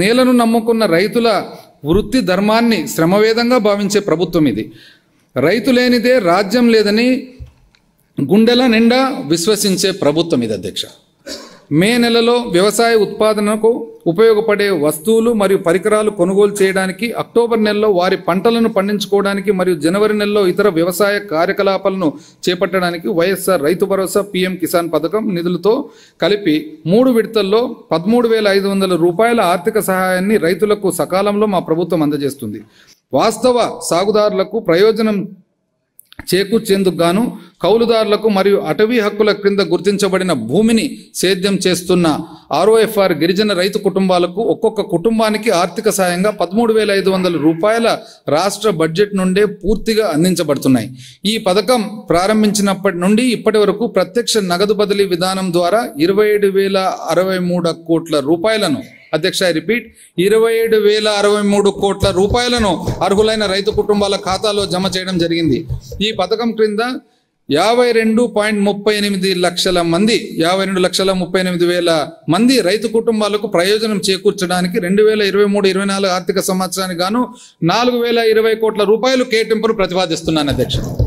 నేలను నమ్ముకున్న రైతుల వృత్తి ధర్మాన్ని శ్రమవేదంగా భావించే ప్రభుత్వం ఇది రైతు లేనిదే రాజ్యం లేదని గుండెల నిండా విశ్వసించే ప్రభుత్వం ఇది అధ్యక్ష మే నెలలో వ్యవసాయ ఉత్పాదనకు ఉపయోగపడే వస్తువులు మరియు పరికరాలు కొనుగోలు చేయడానికి అక్టోబర్ నెలలో వారి పంటలను పండించుకోవడానికి మరియు జనవరి నెలలో ఇతర వ్యవసాయ కార్యకలాపాలను చేపట్టడానికి వైఎస్ఆర్ రైతు భరోసా పీఎం కిసాన్ పథకం నిధులతో కలిపి మూడు విడతల్లో పదమూడు వేల ఐదు వందల రూపాయల ఆర్థిక సహాయాన్ని రైతులకు సకాలంలో మా ప్రభుత్వం అందజేస్తుంది వాస్తవ సాగుదారులకు ప్రయోజనం చేకూర్చేందుకు గాను కౌలుదారులకు మరియు అటవీ హక్కుల క్రింద గుర్తించబడిన భూమిని సేద్యం చేస్తున్న ఆర్ఓఎఫ్ఆర్ గిరిజన రైతు కుటుంబాలకు ఒక్కొక్క కుటుంబానికి ఆర్థిక సాయంగా పదమూడు వేల ఐదు వందల రూపాయల రాష్ట్ర బడ్జెట్ నుండే పూర్తిగా అందించబడుతున్నాయి ఈ పథకం ప్రారంభించినప్పటి నుండి ఇప్పటి వరకు ప్రత్యక్ష నగదు బదిలీ విధానం ద్వారా ఇరవై ఏడు వేల అరవై మూడు కోట్ల రూపాయలను అధ్యక్ష రిపీట్ ఇరవై ఏడు వేల అరవై మూడు కోట్ల రూపాయలను అర్హులైన రైతు కుటుంబాల ఖాతాలో జమ చేయడం జరిగింది ఈ పథకం క్రింద యాభై రెండు పాయింట్ ముప్పై ఎనిమిది లక్షల మంది యాభై రెండు లక్షల ముప్పై ఎనిమిది వేల మంది రైతు కుటుంబాలకు ప్రయోజనం చేకూర్చడానికి రెండు వేల ఇరవై మూడు ఇరవై నాలుగు ఆర్థిక సంవత్సరానికి గాను నాలుగు వేల ఇరవై కోట్ల రూపాయలు కేటాయింపును ప్రతిపాదిస్తున్నాను అధ్యక్షుడు